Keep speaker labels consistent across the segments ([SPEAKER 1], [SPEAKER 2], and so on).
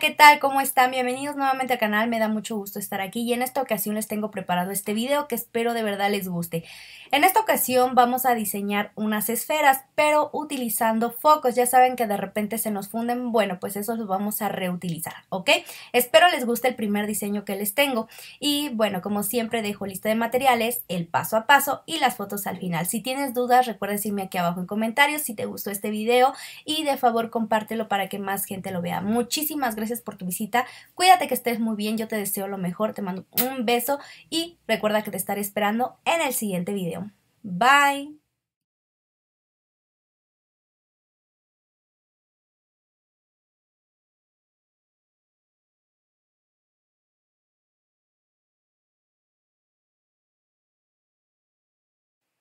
[SPEAKER 1] ¿qué tal? ¿Cómo están? Bienvenidos nuevamente al canal, me da mucho gusto estar aquí y en esta ocasión les tengo preparado este video que espero de verdad les guste. En esta ocasión vamos a diseñar unas esferas, pero utilizando focos, ya saben que de repente se nos funden, bueno, pues eso los vamos a reutilizar, ¿ok? Espero les guste el primer diseño que les tengo y bueno, como siempre dejo lista de materiales, el paso a paso y las fotos al final. Si tienes dudas, recuerda decirme aquí abajo en comentarios si te gustó este video y de favor compártelo para que más gente lo vea. Muchísimas gracias gracias por tu visita. Cuídate que estés muy bien, yo te deseo lo mejor, te mando un beso y recuerda que te estaré esperando en el siguiente video. Bye.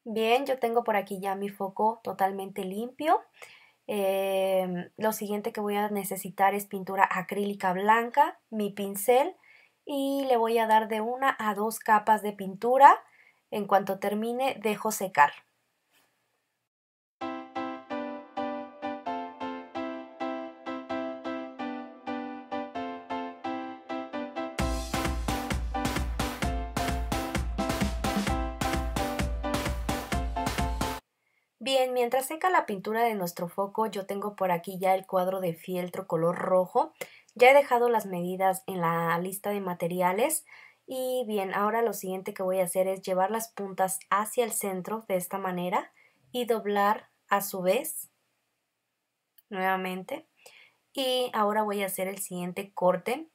[SPEAKER 1] Bien, yo tengo por aquí ya mi foco totalmente limpio. Em, lo siguiente que voy a necesitar es pintura acrílica blanca, mi pincel y le voy a dar de una a dos capas de pintura. En cuanto termine, dejo secar. Bien, mientras seca la pintura de nuestro foco, yo tengo por aquí ya el cuadro de fieltro color rojo. Ya he dejado las medidas en la lista de materiales. Y bien, ahora lo siguiente que voy a hacer es llevar las puntas hacia el centro de esta manera y doblar a su vez nuevamente. Y ahora voy a hacer el siguiente corte.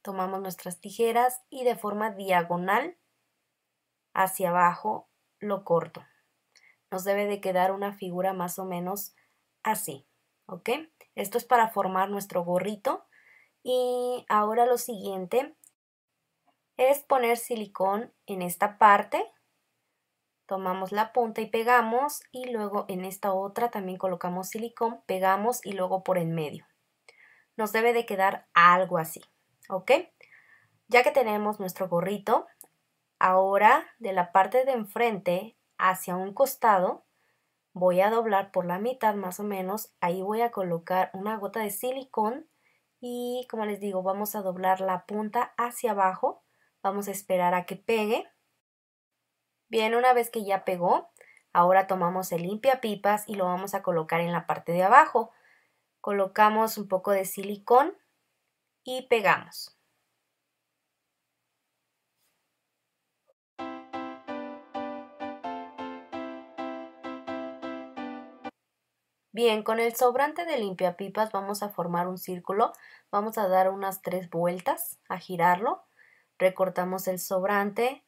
[SPEAKER 1] Tomamos nuestras tijeras y de forma diagonal hacia abajo lo corto nos debe de quedar una figura más o menos así, ¿ok? Esto es para formar nuestro gorrito. Y ahora lo siguiente es poner silicón en esta parte. Tomamos la punta y pegamos y luego en esta otra también colocamos silicón, pegamos y luego por en medio. Nos debe de quedar algo así, ¿ok? Ya que tenemos nuestro gorrito, ahora de la parte de enfrente hacia un costado, voy a doblar por la mitad más o menos, ahí voy a colocar una gota de silicón y como les digo, vamos a doblar la punta hacia abajo, vamos a esperar a que pegue. Bien, una vez que ya pegó, ahora tomamos el limpia pipas y lo vamos a colocar en la parte de abajo. Colocamos un poco de silicón y pegamos. Bien, con el sobrante de limpiapipas vamos a formar un círculo, vamos a dar unas tres vueltas, a girarlo, recortamos el sobrante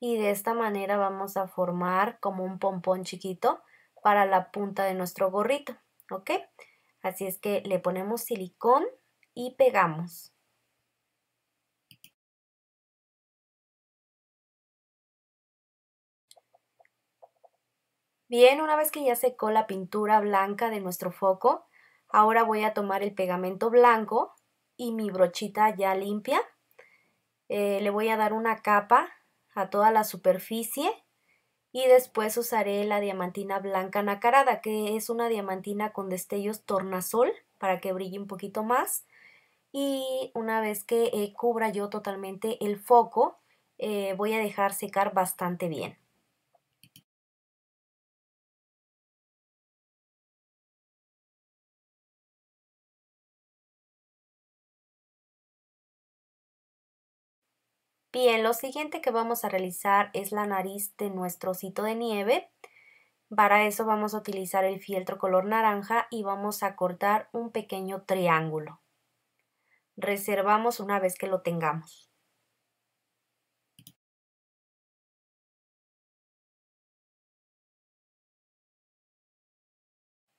[SPEAKER 1] y de esta manera vamos a formar como un pompón chiquito para la punta de nuestro gorrito, ¿ok? Así es que le ponemos silicón y pegamos. Bien, una vez que ya secó la pintura blanca de nuestro foco, ahora voy a tomar el pegamento blanco y mi brochita ya limpia. Eh, le voy a dar una capa a toda la superficie y después usaré la diamantina blanca nacarada, que es una diamantina con destellos tornasol para que brille un poquito más. Y una vez que eh, cubra yo totalmente el foco, eh, voy a dejar secar bastante bien. Bien, lo siguiente que vamos a realizar es la nariz de nuestro cito de nieve. Para eso vamos a utilizar el fieltro color naranja y vamos a cortar un pequeño triángulo. Reservamos una vez que lo tengamos.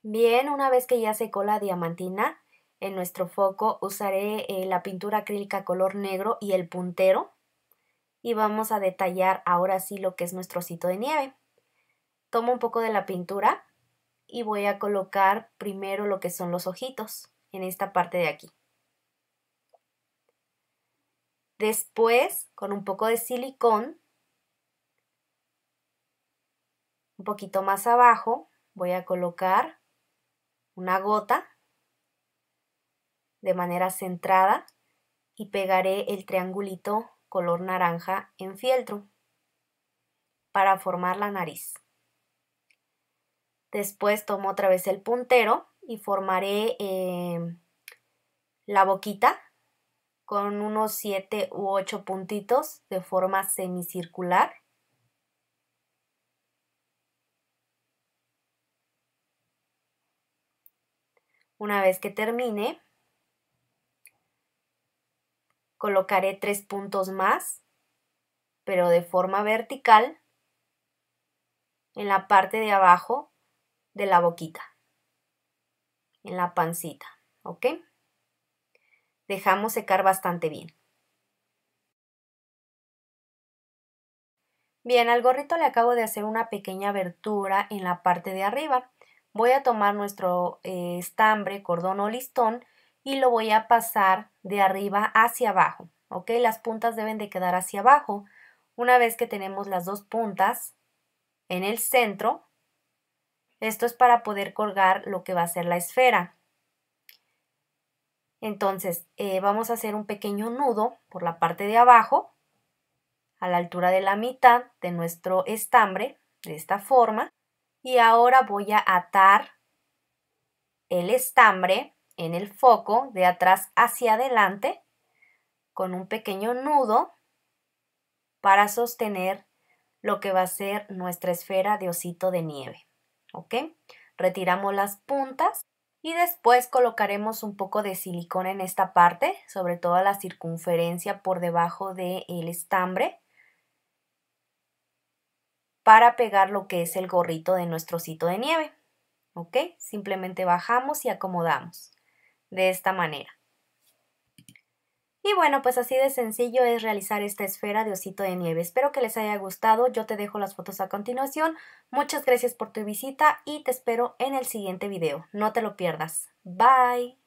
[SPEAKER 1] Bien, una vez que ya secó la diamantina, en nuestro foco usaré eh, la pintura acrílica color negro y el puntero y vamos a detallar ahora sí lo que es nuestro osito de nieve. Tomo un poco de la pintura y voy a colocar primero lo que son los ojitos en esta parte de aquí. Después, con un poco de silicón, un poquito más abajo, voy a colocar una gota de manera centrada y pegaré el triangulito color naranja en fieltro para formar la nariz. Después tomo otra vez el puntero y formaré em, la boquita con unos 7 u 8 puntitos de forma semicircular. Una vez que termine, colocaré tres puntos más, pero de forma vertical, en la parte de abajo de la boquita, en la pancita, ¿ok? Dejamos secar bastante bien. Bien, al gorrito le acabo de hacer una pequeña abertura en la parte de arriba. Voy a tomar nuestro eh, estambre, cordón o listón y lo voy a pasar de arriba hacia abajo, ¿ok? Las puntas deben de quedar hacia abajo. Una vez que tenemos las dos puntas en el centro, esto es para poder colgar lo que va a ser la esfera. Entonces, eh, vamos a hacer un pequeño nudo por la parte de abajo, a la altura de la mitad de nuestro estambre, de esta forma. Y ahora voy a atar el estambre en el foco de atrás hacia adelante con un pequeño nudo para sostener lo que va a ser nuestra esfera de osito de nieve. ¿Ok? Retiramos las puntas y después colocaremos un poco de silicona en esta parte, sobre toda la circunferencia por debajo del estambre, para pegar lo que es el gorrito de nuestro osito de nieve. ¿Ok? Simplemente bajamos y acomodamos de esta manera. Y bueno, pues así de sencillo es realizar esta esfera de osito de nieve. Espero que les haya gustado, yo te dejo las fotos a continuación. Muchas gracias por tu visita y te espero en el siguiente video. No te lo pierdas. Bye.